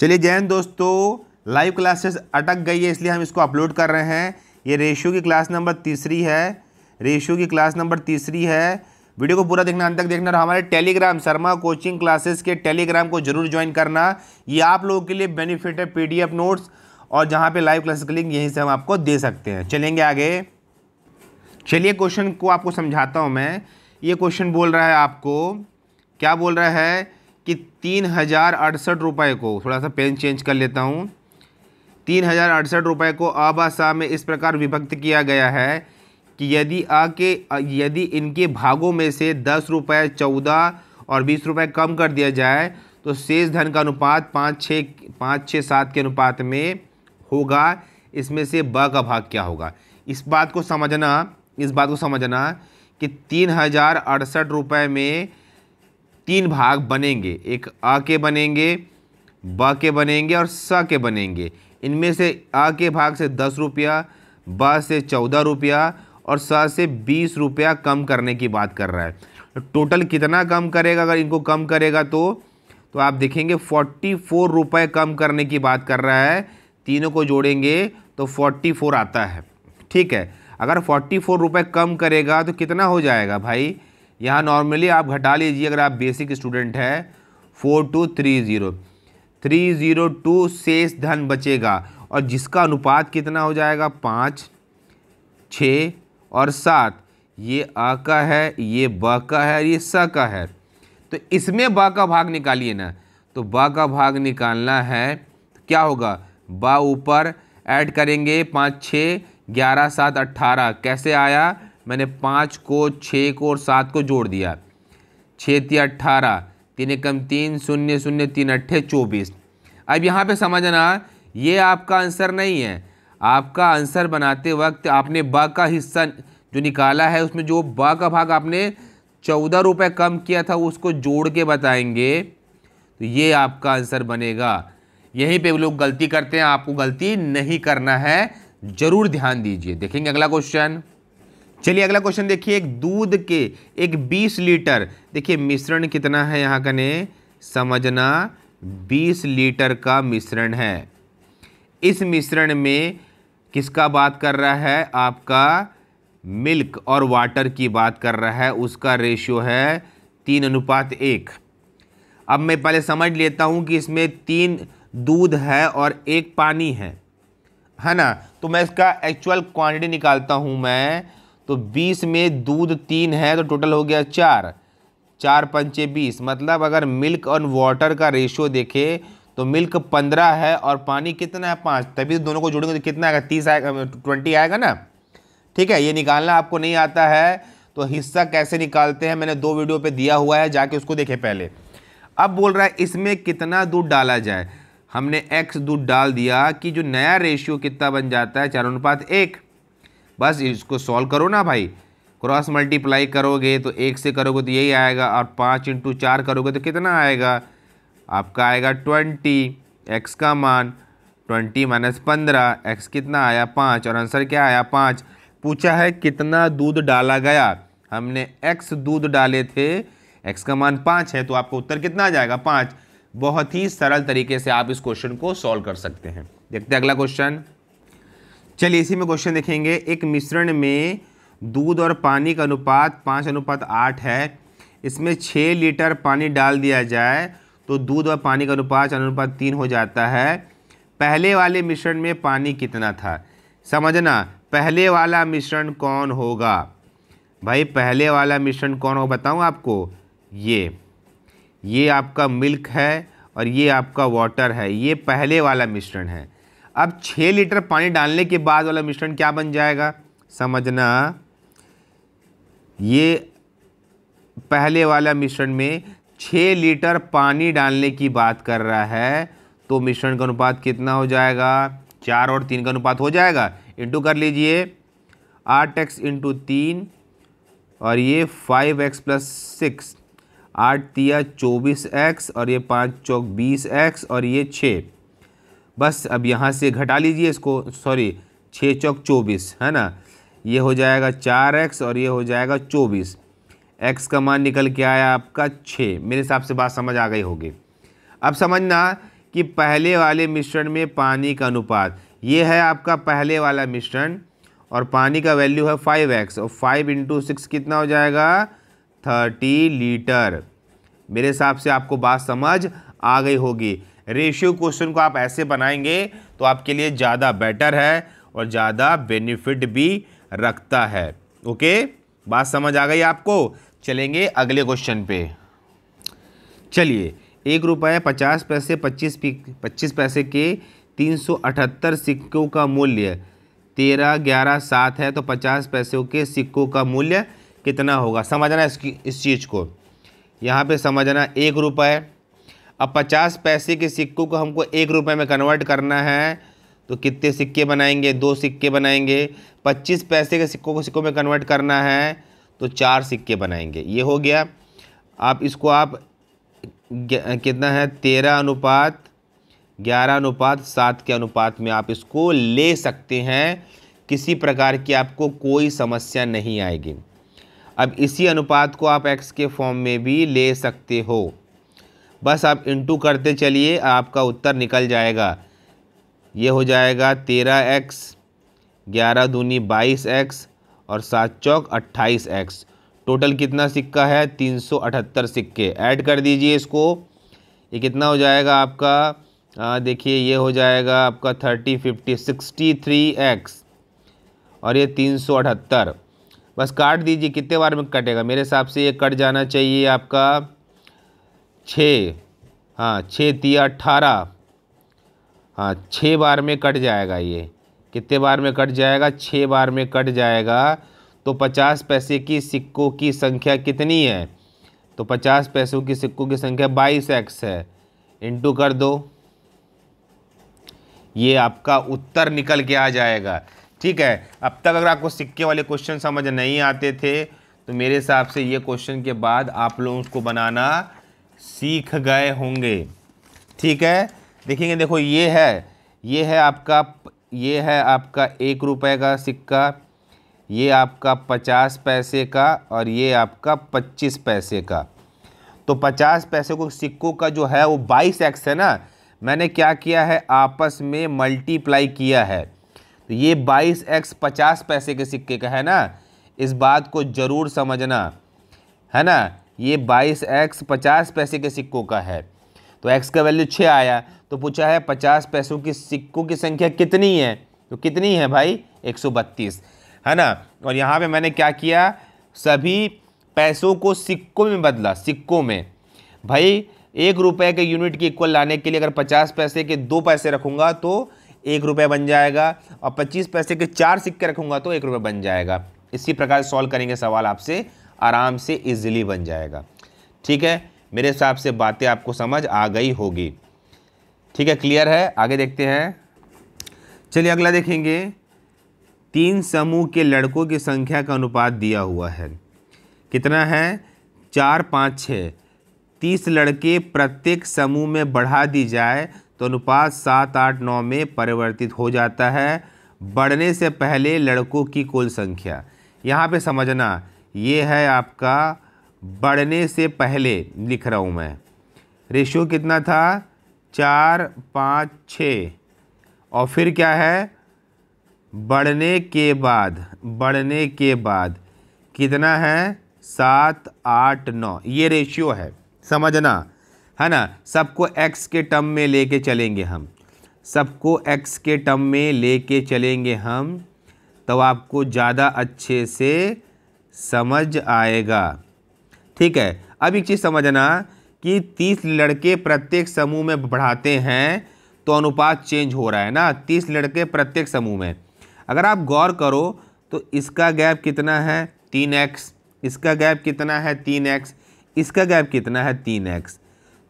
चलिए जैन दोस्तों live classes अटक गई है इसलिए हम इसको अपलोड कर रहे हैं ये रेशियो की क्लास नंबर तीसरी है रेशियो की क्लास नंबर तीसरी है वीडियो को पूरा देखना अंत तक देखना और हमारे टेलीग्राम शर्मा कोचिंग क्लासेस के टेलीग्राम को जरूर ज्वाइन करना ये आप लोगों के लिए बेनिफिट है पी नोट्स और जहाँ पर लाइव क्लासेस का लिंक यहीं से हम आपको दे सकते हैं चलेंगे आगे चलिए क्वेश्चन को आपको समझाता हूँ मैं ये क्वेश्चन बोल रहा है आपको क्या बोल रहा है कि तीन हज़ार अड़सठ रुपये को थोड़ा सा पेन चेंज कर लेता हूँ तीन हज़ार अड़सठ रुपये को आब में इस प्रकार विभक्त किया गया है कि यदि आ के यदि इनके भागों में से दस रुपये चौदह और बीस रुपये कम कर दिया जाए तो शेष धन का अनुपात पाँच छः पाँच छः सात के अनुपात में होगा इसमें से ब का भाग क्या होगा इस बात को समझना इस बात को समझना कि तीन हज़ार अड़सठ रुपये में तीन भाग बनेंगे एक आ के बनेंगे ब के बनेंगे और स के बनेंगे इनमें से आ के भाग से दस रुपया ब से चौदह रुपया और स से बीस रुपया कम करने की बात कर रहा है टोटल कितना कम करेगा अगर इनको कम करेगा तो तो आप देखेंगे फोर्टी फोर रुपये कम करने की बात कर रहा है तीनों को जोड़ेंगे तो फोर्टी फोर आता है ठीक है अगर फोर्टी फोर रुपये कम करेगा तो कितना हो जाएगा भाई यहाँ नॉर्मली आप घटा लीजिए अगर आप बेसिक स्टूडेंट हैं four two three zero three zero two शेष धन बचेगा और जिसका अनुपात कितना हो जाएगा पाँच छ और सात ये अ का है ये ब का है ये स का है तो इसमें ब का भाग निकालिए ना तो ब का भाग निकालना है तो क्या होगा ब ऊपर ऐड करेंगे पाँच छः ग्यारह सात अट्ठारह कैसे आया मैंने पाँच को छः को और सात को जोड़ दिया छः ती अट्ठारह तीन एकम तीन शून्य शून्य तीन अट्ठे चौबीस अब यहाँ पे समझना ये आपका आंसर नहीं है आपका आंसर बनाते वक्त आपने ब का हिस्सा जो निकाला है उसमें जो ब का भाग आपने चौदह रुपये कम किया था उसको जोड़ के बताएंगे तो ये आपका आंसर बनेगा यहीं पे लोग गलती करते हैं आपको गलती नहीं करना है ज़रूर ध्यान दीजिए देखेंगे अगला क्वेश्चन चलिए अगला क्वेश्चन देखिए एक दूध के एक 20 लीटर देखिए मिश्रण कितना है यहाँ का ने समझना 20 लीटर का मिश्रण है इस मिश्रण में किसका बात कर रहा है आपका मिल्क और वाटर की बात कर रहा है उसका रेशियो है तीन अनुपात एक अब मैं पहले समझ लेता हूँ कि इसमें तीन दूध है और एक पानी है है ना तो मैं इसका एक्चुअल क्वांटिटी निकालता हूँ मैं तो बीस में दूध तीन है तो टोटल हो गया चार चार पंचे बीस मतलब अगर मिल्क और वाटर का रेशियो देखे तो मिल्क पंद्रह है और पानी कितना है पाँच तभी तो दोनों को जोड़ेंगे तो कितना आएगा तीस आएगा ट्वेंटी आएगा ना ठीक है ये निकालना आपको नहीं आता है तो हिस्सा कैसे निकालते हैं मैंने दो वीडियो पे दिया हुआ है जाके उसको देखें पहले अब बोल रहा है इसमें कितना दूध डाला जाए हमने एक्स दूध डाल दिया कि जो नया रेशियो कितना बन जाता है चार अनुपात एक बस इसको सॉल्व करो ना भाई क्रॉस मल्टीप्लाई करोगे तो एक से करोगे तो यही आएगा और पाँच इंटू चार करोगे तो कितना आएगा आपका आएगा ट्वेंटी एक्स का मान ट्वेंटी माइनस पंद्रह एक्स कितना आया पाँच और आंसर क्या आया पाँच पूछा है कितना दूध डाला गया हमने एक्स दूध डाले थे एक्स का मान पाँच है तो आपको उत्तर कितना आ जाएगा पाँच बहुत ही सरल तरीके से आप इस क्वेश्चन को सॉल्व कर सकते हैं देखते हैं अगला क्वेश्चन चलिए इसी में क्वेश्चन देखेंगे एक मिश्रण में दूध और पानी का अनुपात पाँच अनुपात आठ है इसमें छः लीटर पानी डाल दिया जाए तो दूध और पानी का अनुपात अनुपात तीन हो जाता है पहले वाले मिश्रण में पानी कितना था समझना पहले वाला मिश्रण कौन होगा भाई पहले वाला मिश्रण कौन होगा बताऊँ आपको ये ये आपका मिल्क है और ये आपका वाटर है ये पहले वाला मिश्रण है अब छः लीटर पानी डालने के बाद वाला मिश्रण क्या बन जाएगा समझना ये पहले वाला मिश्रण में छः लीटर पानी डालने की बात कर रहा है तो मिश्रण का अनुपात कितना हो जाएगा चार और तीन का अनुपात हो जाएगा इंटू कर लीजिए आठ एक्स इंटू तीन और ये फाइव एक्स प्लस सिक्स आठ तिया चौबीस एक्स और ये पाँच चौक बीस एक्स और ये छः बस अब यहाँ से घटा लीजिए इसको सॉरी छः चौक चौबीस है ना ये हो जाएगा चार एक्स और ये हो जाएगा चौबीस एक्स का मान निकल के आया आपका छः मेरे हिसाब से बात समझ आ गई होगी अब समझना कि पहले वाले मिश्रण में पानी का अनुपात ये है आपका पहले वाला मिश्रण और पानी का वैल्यू है फाइव एक्स और फाइव इंटू सिक्स कितना हो जाएगा थर्टी लीटर मेरे हिसाब से आपको बात समझ आ गई होगी रेशियो क्वेश्चन को आप ऐसे बनाएंगे तो आपके लिए ज़्यादा बेटर है और ज़्यादा बेनिफिट भी रखता है ओके बात समझ आ गई आपको चलेंगे अगले क्वेश्चन पे चलिए एक रुपये पचास पैसे पच्चीस पच्चीस पैसे के तीन सौ अठहत्तर सिक्कों का मूल्य तेरह ग्यारह सात है तो पचास पैसों के सिक्कों का मूल्य कितना होगा समझना इसकी इस चीज़ को यहाँ पे समझना एक रुपये अब पचास पैसे के सिक्कों को हमको एक रुपये में कन्वर्ट करना है तो कितने सिक्के बनाएंगे दो सिक्के बनाएंगे पच्चीस पैसे के सिक्कों को सिक्कों में कन्वर्ट करना है तो चार सिक्के बनाएंगे ये हो गया आप इसको आप कितना है तेरह अनुपात ग्यारह अनुपात सात के अनुपात में आप इसको ले सकते हैं किसी प्रकार की आपको कोई समस्या नहीं आएगी अब इसी अनुपात को आप एक्स के फॉर्म में भी ले सकते हो बस आप इंटू करते चलिए आपका उत्तर निकल जाएगा ये हो जाएगा तेरह एक्स ग्यारह दूनी बाईस एक्स और सात चौक अट्ठाईस एक्स टोटल कितना सिक्का है तीन सौ अठहत्तर सिक्के ऐड कर दीजिए इसको ये कितना हो जाएगा आपका देखिए ये हो जाएगा आपका thirty fifty sixty three X और ये तीन सौ अठहत्तर बस काट दीजिए कितने बार में कटेगा मेरे हिसाब से ये कट जाना चाहिए आपका छः हाँ छः ती अट्ठारह हाँ छः बार में कट जाएगा ये कितने बार में कट जाएगा छः बार में कट जाएगा तो पचास पैसे की सिक्कों की संख्या कितनी है तो पचास पैसों की सिक्कों की संख्या बाईस एक्स है इंटू कर दो ये आपका उत्तर निकल के आ जाएगा ठीक है अब तक अगर आपको सिक्के वाले क्वेश्चन समझ नहीं आते थे तो मेरे हिसाब से ये क्वेश्चन के बाद आप लोगों को बनाना सीख गए होंगे ठीक है देखेंगे देखो ये है ये है आपका ये है आपका एक रुपये का सिक्का ये आपका पचास पैसे का और ये आपका पच्चीस पैसे का तो पचास पैसे को सिक्कों का जो है वो बाईस एक्स है ना मैंने क्या किया है आपस में मल्टीप्लाई किया है तो ये बाईस एक्स पचास पैसे के सिक्के का है ना इस बात को ज़रूर समझना है ना ये बाईस एक्स पचास पैसे के सिक्कों का है तो एक्स का वैल्यू छः आया तो पूछा है पचास पैसों की सिक्कों की संख्या कितनी है तो कितनी है भाई एक सौ बत्तीस है ना और यहाँ पे मैंने क्या किया सभी पैसों को सिक्कों में बदला सिक्कों में भाई एक रुपये के यूनिट की इक्वल लाने के लिए अगर पचास पैसे के दो पैसे रखूँगा तो एक रुपये बन जाएगा और पच्चीस पैसे के चार सिक्के रखूँगा तो एक रुपये बन जाएगा इसी प्रकार सॉल्व करेंगे सवाल आपसे आराम से इजीली बन जाएगा ठीक है मेरे हिसाब से बातें आपको समझ आ गई होगी ठीक है क्लियर है आगे देखते हैं चलिए अगला देखेंगे तीन समूह के लड़कों की संख्या का अनुपात दिया हुआ है कितना है चार पाँच छः तीस लड़के प्रत्येक समूह में बढ़ा दी जाए तो अनुपात सात आठ नौ में परिवर्तित हो जाता है बढ़ने से पहले लड़कों की कुल संख्या यहाँ पे समझना ये है आपका बढ़ने से पहले लिख रहा हूँ मैं रेशियो कितना था चार पाँच छः और फिर क्या है बढ़ने के बाद बढ़ने के बाद कितना है सात आठ नौ ये रेशियो है समझना है ना सबको एक्स के टर्म में लेके चलेंगे हम सबको एक्स के टर्म में लेके चलेंगे हम तो आपको ज़्यादा अच्छे से समझ आएगा ठीक है अब एक चीज़ समझना कि तीस लड़के प्रत्येक समूह में बढ़ाते हैं तो अनुपात चेंज हो रहा है ना तीस लड़के प्रत्येक समूह में अगर आप गौर करो तो इसका गैप कितना है तीन एक्स इसका गैप कितना है तीन एक्स इसका गैप कितना है तीन एक्स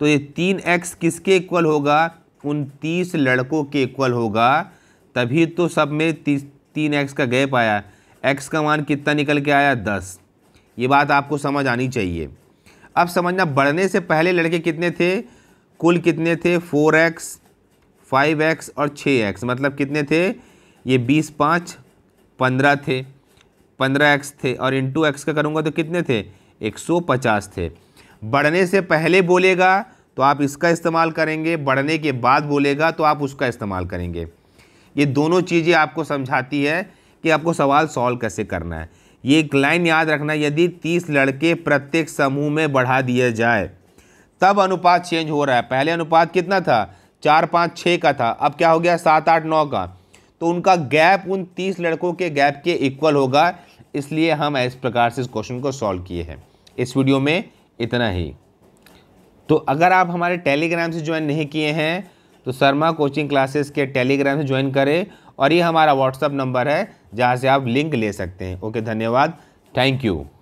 तो ये तीन एक्स किसके इक्वल होगा उन तीस लड़कों के इक्वल होगा तभी तो सब में तीस तीन एक्स का गैप आया एक्स का मान कितना निकल के आया दस ये बात आपको समझ आनी चाहिए अब समझना बढ़ने से पहले लड़के कितने थे कुल कितने थे फोर एक्स फाइव एक्स और छः एक्स मतलब कितने थे ये बीस पाँच पंद्रह थे पंद्रह एक्स थे और इन टू एक्स का करूँगा तो कितने थे एक सौ पचास थे बढ़ने से पहले बोलेगा तो आप इसका इस्तेमाल करेंगे बढ़ने के बाद बोलेगा तो आप उसका इस्तेमाल करेंगे ये दोनों चीज़ें आपको समझाती है कि आपको सवाल सॉल्व कैसे करना है ये एक लाइन याद रखना यदि तीस लड़के प्रत्येक समूह में बढ़ा दिए जाए तब अनुपात चेंज हो रहा है पहले अनुपात कितना था चार पाँच छः का था अब क्या हो गया सात आठ नौ का तो उनका गैप उन तीस लड़कों के गैप के इक्वल होगा इसलिए हम इस प्रकार से इस क्वेश्चन को सॉल्व किए हैं इस वीडियो में इतना ही तो अगर आप हमारे टेलीग्राम से ज्वाइन नहीं किए हैं तो शर्मा कोचिंग क्लासेस के टेलीग्राम से ज्वाइन करें और ये हमारा व्हाट्सअप नंबर है जहाँ से आप लिंक ले सकते हैं ओके धन्यवाद थैंक यू